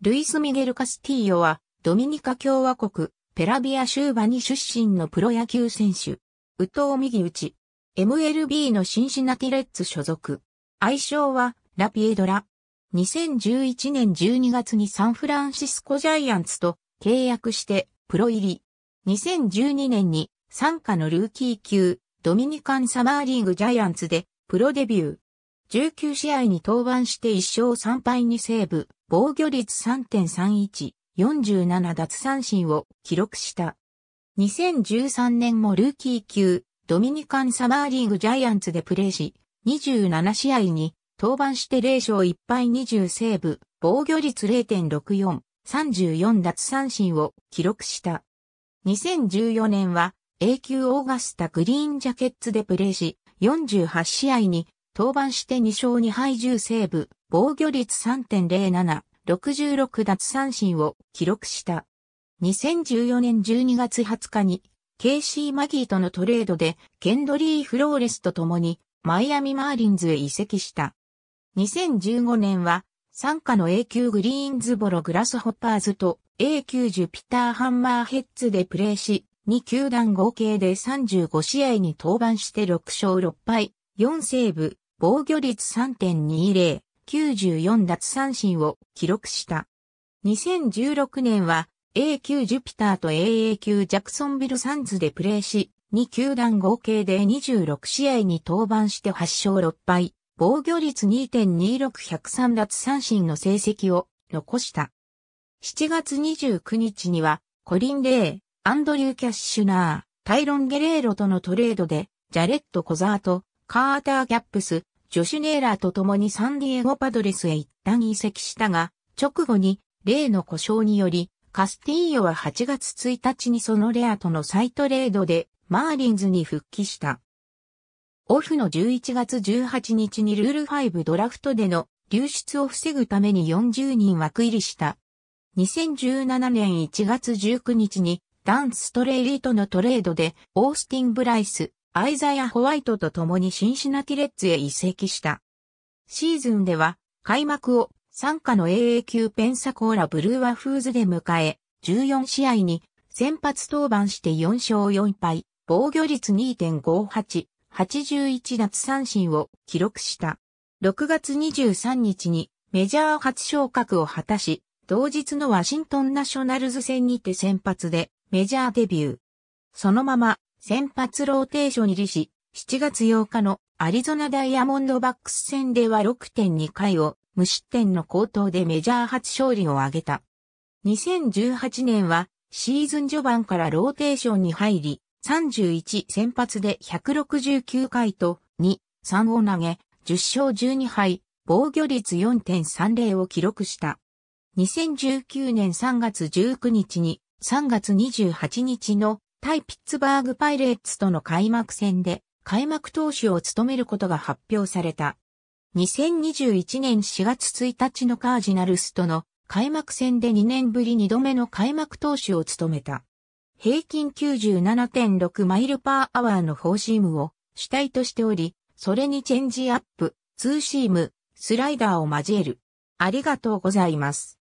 ルイス・ミゲル・カスティーヨは、ドミニカ共和国、ペラビア州バに出身のプロ野球選手。ウト藤右打ち。MLB のシンシナティレッツ所属。愛称は、ラピエドラ。2011年12月にサンフランシスコジャイアンツと契約してプロ入り。2012年に参加のルーキー級ドミニカンサマーリーグジャイアンツでプロデビュー。19試合に登板して1勝3敗にセーブ、防御率3.31、47奪三振を記録した。2013年もルーキー級、ドミニカンサマーリーグジャイアンツでプレーし、27試合に登板して0勝1敗20セーブ、防御率0.64、34奪三振を記録した。2014年は A 級オーガスタグリーンジャケッツでプレーし、48試合に登板して2勝2敗10セーブ、防御率3.07、66奪三振を記録した。2014年12月20日に、ケイシー・マギーとのトレードで、ケンドリー・フローレスと共に、マイアミ・マーリンズへ移籍した。2015年は、参加の A 級グリーンズボロ・グラスホッパーズと A 級ジュピター・ハンマーヘッズでプレーし、2球団合計で35試合に登板して6勝6敗、4セーブ、防御率3.20、94奪三振を記録した。2016年は A 級ジュピターと AA 級ジャクソンビルサンズでプレーし、2球団合計で26試合に登板して8勝6敗、防御率2.26103奪三振の成績を残した。7月29日には、コリン・レイ、アンドリュー・キャッシュナー、タイロン・ゲレーロとのトレードで、ジャレット・コザート、カーター・ギャップス、ジョシュ・ネーラーと共にサンディエゴパドレスへ一旦移籍したが、直後に例の故障により、カスティーヨは8月1日にそのレアとの再トレードでマーリンズに復帰した。オフの11月18日にルール5ドラフトでの流出を防ぐために40人枠入りした。2017年1月19日にダンストレイリーとのトレードでオースティン・ブライス、アイザヤ・ホワイトと共にシンシナティレッツへ移籍した。シーズンでは開幕を参加の AA 級ペンサコーラブルーワフーズで迎え、14試合に先発登板して4勝4敗、防御率2.58、81奪三振を記録した。6月23日にメジャー初昇格を果たし、同日のワシントンナショナルズ戦にて先発でメジャーデビュー。そのまま先発ローテーション入りし、7月8日のアリゾナダイヤモンドバックス戦では6.2回を無失点の高騰でメジャー初勝利を挙げた。2018年はシーズン序盤からローテーションに入り、31先発で169回と2、3を投げ、10勝12敗、防御率4.30を記録した。2019年3月19日に3月28日の対ピッツバーグパイレーツとの開幕戦で開幕投手を務めることが発表された。2021年4月1日のカージナルスとの開幕戦で2年ぶり2度目の開幕投手を務めた。平均97.6マイルパーアワーのフォーシームを主体としており、それにチェンジアップ、ツーシーム、スライダーを交える。ありがとうございます。